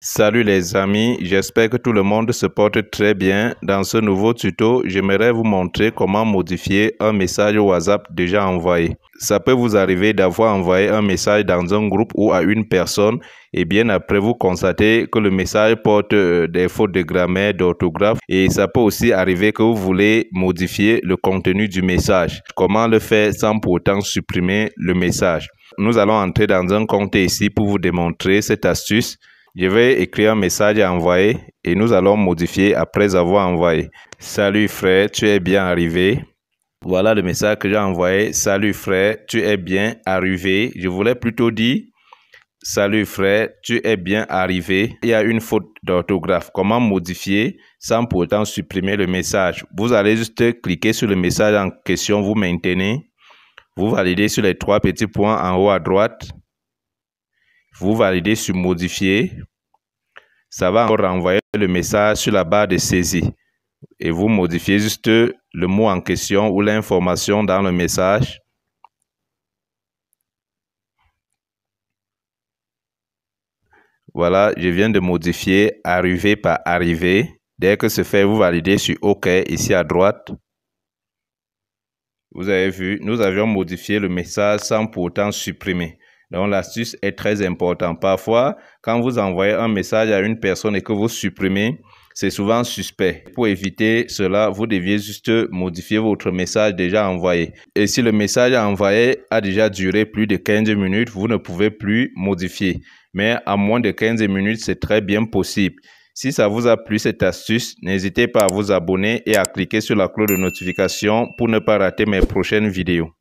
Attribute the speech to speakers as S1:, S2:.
S1: Salut les amis, j'espère que tout le monde se porte très bien. Dans ce nouveau tuto, j'aimerais vous montrer comment modifier un message WhatsApp déjà envoyé. Ça peut vous arriver d'avoir envoyé un message dans un groupe ou à une personne et bien après vous constatez que le message porte euh, des fautes de grammaire, d'orthographe et ça peut aussi arriver que vous voulez modifier le contenu du message. Comment le faire sans pour autant supprimer le message Nous allons entrer dans un compte ici pour vous démontrer cette astuce. Je vais écrire un message à envoyer et nous allons modifier après avoir envoyé. Salut frère, tu es bien arrivé. Voilà le message que j'ai envoyé. Salut frère, tu es bien arrivé. Je voulais plutôt dire Salut frère, tu es bien arrivé. Il y a une faute d'orthographe. Comment modifier sans pourtant supprimer le message Vous allez juste cliquer sur le message en question, vous maintenez, vous validez sur les trois petits points en haut à droite vous validez sur modifier. Ça va encore renvoyer le message sur la barre de saisie. Et vous modifiez juste le mot en question ou l'information dans le message. Voilà, je viens de modifier Arriver par Arriver. Dès que ce fait, vous validez sur OK ici à droite. Vous avez vu, nous avions modifié le message sans pourtant supprimer. Donc l'astuce est très importante. Parfois, quand vous envoyez un message à une personne et que vous supprimez, c'est souvent suspect. Pour éviter cela, vous deviez juste modifier votre message déjà envoyé. Et si le message envoyé a déjà duré plus de 15 minutes, vous ne pouvez plus modifier. Mais à moins de 15 minutes, c'est très bien possible. Si ça vous a plu cette astuce, n'hésitez pas à vous abonner et à cliquer sur la cloche de notification pour ne pas rater mes prochaines vidéos.